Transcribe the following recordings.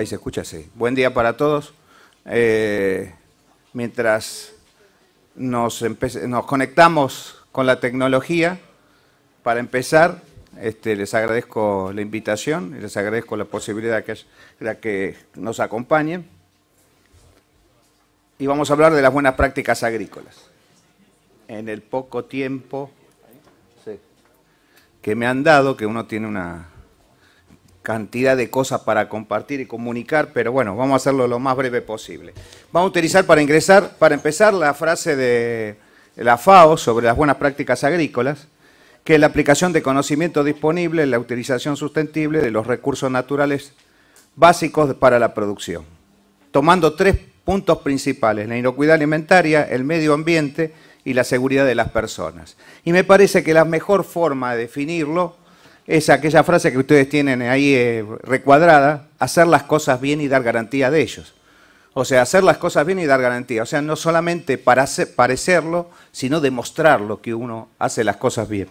Ahí se escucha, sí. Buen día para todos. Eh, mientras nos, conectamos con la tecnología, para empezar, este, les agradezco la invitación y les agradezco la posibilidad que, que nos acompañen. Y vamos a hablar de las buenas prácticas agrícolas. En el poco tiempo que me han dado, que uno tiene una cantidad de cosas para compartir y comunicar, pero bueno, vamos a hacerlo lo más breve posible. Vamos a utilizar para ingresar, para empezar, la frase de la FAO sobre las buenas prácticas agrícolas, que es la aplicación de conocimiento disponible en la utilización sustentable de los recursos naturales básicos para la producción, tomando tres puntos principales, la inocuidad alimentaria, el medio ambiente y la seguridad de las personas. Y me parece que la mejor forma de definirlo es aquella frase que ustedes tienen ahí eh, recuadrada, hacer las cosas bien y dar garantía de ellos. O sea, hacer las cosas bien y dar garantía. O sea, no solamente para parecerlo, sino demostrarlo que uno hace las cosas bien.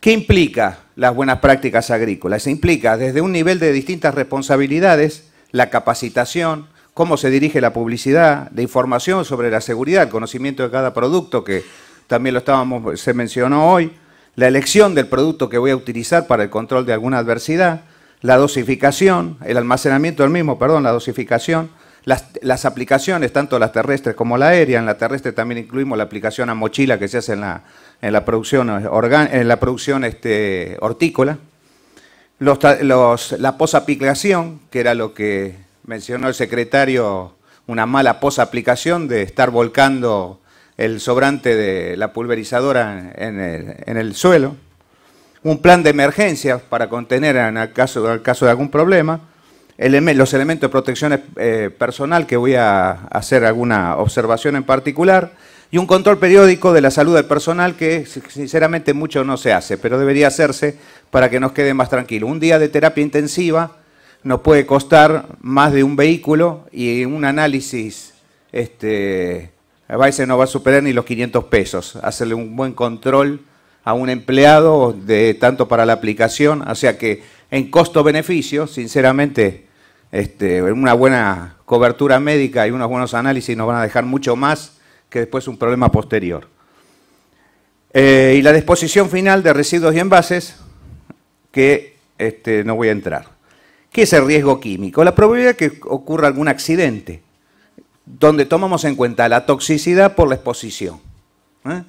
¿Qué implica las buenas prácticas agrícolas? Se implica desde un nivel de distintas responsabilidades, la capacitación, cómo se dirige la publicidad, la información sobre la seguridad, el conocimiento de cada producto, que también lo estábamos, se mencionó hoy, la elección del producto que voy a utilizar para el control de alguna adversidad, la dosificación, el almacenamiento del mismo, perdón, la dosificación, las, aplicaciones, tanto las terrestres como la aérea. En la terrestre también incluimos la aplicación a mochila que se hace en la, en la producción, en la producción este, hortícola. Los, la posaplicación, que era lo que mencionó el secretario, una mala posaplicación de estar volcando el sobrante de la pulverizadora en el, suelo, un plan de emergencia para contener en el caso, caso de algún problema, los elementos de protección eh, personal, que voy a hacer alguna observación en particular, y un control periódico de la salud del personal que sinceramente mucho no se hace, pero debería hacerse para que nos quede más tranquilo. Un día de terapia intensiva nos puede costar más de un vehículo y un análisis este, Bison no va a superar ni los 500 pesos. Hacerle un buen control a un empleado de tanto para la aplicación, o sea que en costo-beneficio, sinceramente, este, una buena cobertura médica y unos buenos análisis nos van a dejar mucho más que después un problema posterior. Eh, y la disposición final de residuos y envases, que este, no voy a entrar. ¿Qué es el riesgo químico? La probabilidad de que ocurra algún accidente donde tomamos en cuenta la toxicidad por la exposición. ¿eh?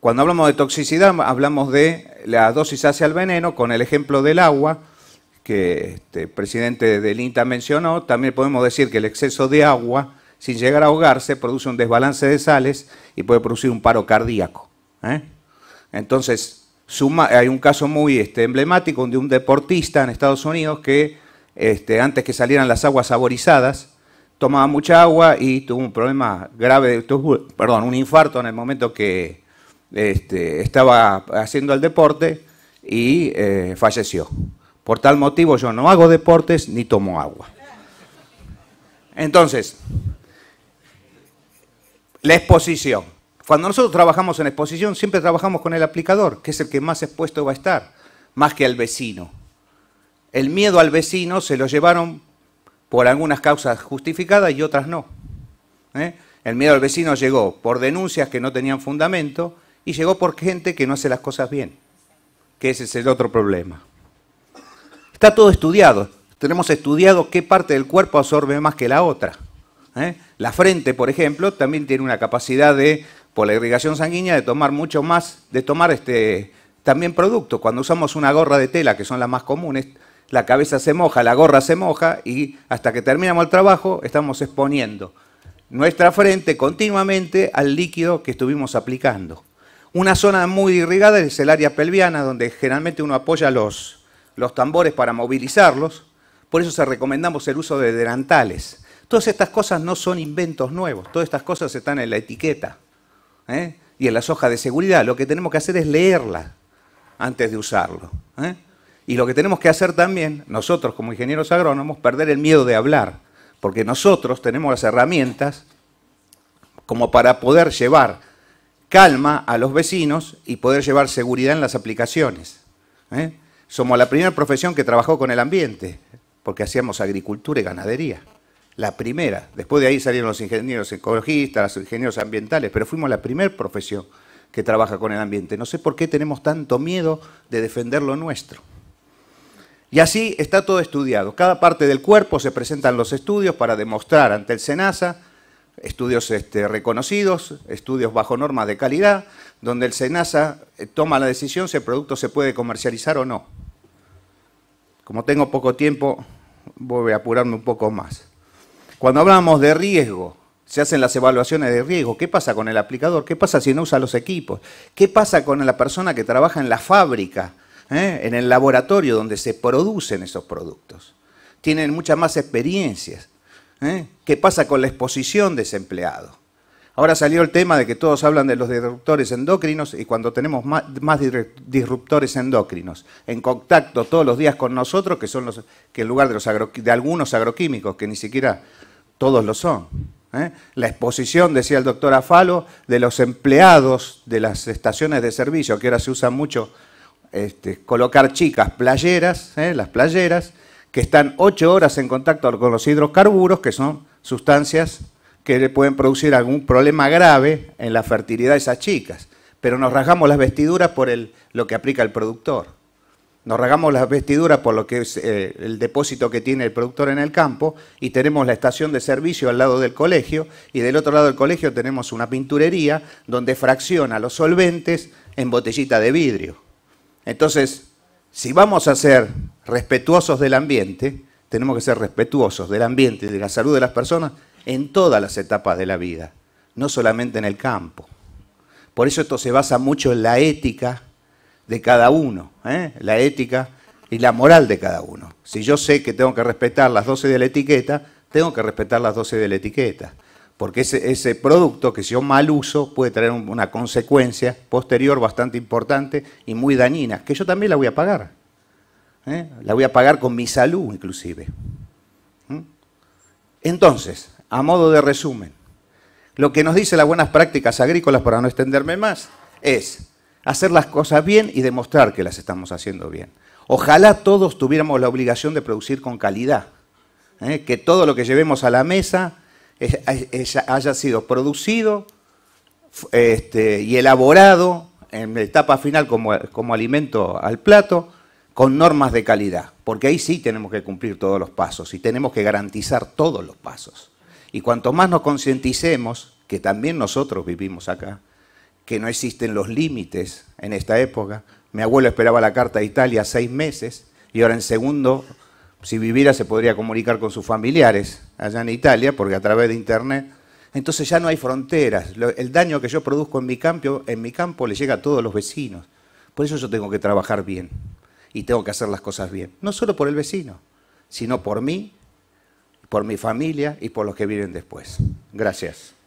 Cuando hablamos de toxicidad, hablamos de la dosis hacia el veneno, con el ejemplo del agua, que este, el presidente del INTA mencionó, también podemos decir que el exceso de agua, sin llegar a ahogarse, produce un desbalance de sales y puede producir un paro cardíaco. ¿eh? Entonces, hay un caso muy este, emblemático de un deportista en Estados Unidos que, este, antes que salieran las aguas saborizadas, tomaba mucha agua y tuvo un problema grave, perdón, un infarto en el momento que este, estaba haciendo el deporte y eh, falleció. Por tal motivo yo no hago deportes ni tomo agua. Entonces, la exposición. Cuando nosotros trabajamos en exposición, siempre trabajamos con el aplicador, que es el que más expuesto va a estar, más que al vecino. El miedo al vecino se lo llevaron por algunas causas justificadas y otras no. ¿eh? El miedo al vecino llegó por denuncias que no tenían fundamento y llegó por gente que no hace las cosas bien, que ese es el otro problema. Está todo estudiado. Tenemos estudiado qué parte del cuerpo absorbe más que la otra. ¿eh? La frente, por ejemplo, también tiene una capacidad de, por la irrigación sanguínea, de tomar mucho más, de tomar este, también producto. Cuando usamos una gorra de tela, que son las más comunes, la cabeza se moja, la gorra se moja y hasta que terminamos el trabajo estamos exponiendo nuestra frente continuamente al líquido que estuvimos aplicando. Una zona muy irrigada es el área pelviana, donde generalmente uno apoya los, los tambores para movilizarlos. Por eso se recomendamos el uso de delantales. Todas estas cosas no son inventos nuevos, todas estas cosas están en la etiqueta ¿eh? y en las hojas de seguridad. Lo que tenemos que hacer es leerla antes de usarlo. ¿eh? Y lo que tenemos que hacer también, nosotros como ingenieros agrónomos, perder el miedo de hablar, porque nosotros tenemos las herramientas como para poder llevar calma a los vecinos y poder llevar seguridad en las aplicaciones. ¿eh? Somos la primera profesión que trabajó con el ambiente, porque hacíamos agricultura y ganadería. La primera. Después de ahí salieron los ingenieros ecologistas, los ingenieros ambientales, pero fuimos la primera profesión que trabaja con el ambiente. No sé por qué tenemos tanto miedo de defender lo nuestro. Y así está todo estudiado. Cada parte del cuerpo se presentan los estudios para demostrar ante el SENASA, estudios este, reconocidos, estudios bajo normas de calidad, donde el SENASA eh, toma la decisión si el producto se puede comercializar o no. Como tengo poco tiempo, voy a apurarme un poco más. Cuando hablamos de riesgo, se hacen las evaluaciones de riesgo. ¿Qué pasa con el aplicador? ¿Qué pasa si no usa los equipos? ¿Qué pasa con la persona que trabaja en la fábrica? ¿eh? en el laboratorio donde se producen esos productos. Tienen muchas más experiencias. ¿eh? ¿Qué pasa con la exposición de ese empleado? Ahora salió el tema de que todos hablan de los disruptores endocrinos y cuando tenemos más, disruptores endocrinos en contacto todos los días con nosotros, que son los que en lugar de, algunos agroquímicos, que ni siquiera todos lo son. ¿eh? La exposición, decía el doctor Afalo, de los empleados de las estaciones de servicio, que ahora se usan mucho este, colocar chicas playeras, ¿eh? las playeras, que están ocho horas en contacto con los hidrocarburos, que son sustancias que le pueden producir algún problema grave en la fertilidad de esas chicas. Pero nos rasgamos las vestiduras por lo que aplica el productor. Nos rasgamos las vestiduras por lo que es eh, el depósito que tiene el productor en el campo y tenemos la estación de servicio al lado del colegio y del otro lado del colegio tenemos una pinturería donde fracciona los solventes en botellita de vidrio. Entonces, si vamos a ser respetuosos del ambiente, tenemos que ser respetuosos del ambiente y de la salud de las personas en todas las etapas de la vida, no solamente en el campo. Por eso esto se basa mucho en la ética de cada uno, ¿eh? la ética y la moral de cada uno. Si yo sé que tengo que respetar las 12 de la etiqueta, tengo que respetar las 12 de la etiqueta porque ese, producto que si yo mal uso puede tener una consecuencia posterior bastante importante y muy dañina, que yo también la voy a pagar. ¿eh? La voy a pagar con mi salud inclusive. Entonces, a modo de resumen, lo que nos dice las buenas prácticas agrícolas, para no extenderme más, es hacer las cosas bien y demostrar que las estamos haciendo bien. Ojalá todos tuviéramos la obligación de producir con calidad, ¿eh? que todo lo que llevemos a la mesa haya sido producido este, y elaborado en la etapa final como, como alimento al plato con normas de calidad, porque ahí sí tenemos que cumplir todos los pasos y tenemos que garantizar todos los pasos. Y cuanto más nos concienticemos, que también nosotros vivimos acá, que no existen los límites en esta época, mi abuelo esperaba la carta de Italia seis meses y ahora en segundo si viviera se podría comunicar con sus familiares allá en Italia, porque a través de Internet. Entonces ya no hay fronteras. El daño que yo produzco en mi campo, en mi campo le llega a todos los vecinos. Por eso yo tengo que trabajar bien y tengo que hacer las cosas bien. No solo por el vecino, sino por mí, por mi familia y por los que vienen después. Gracias.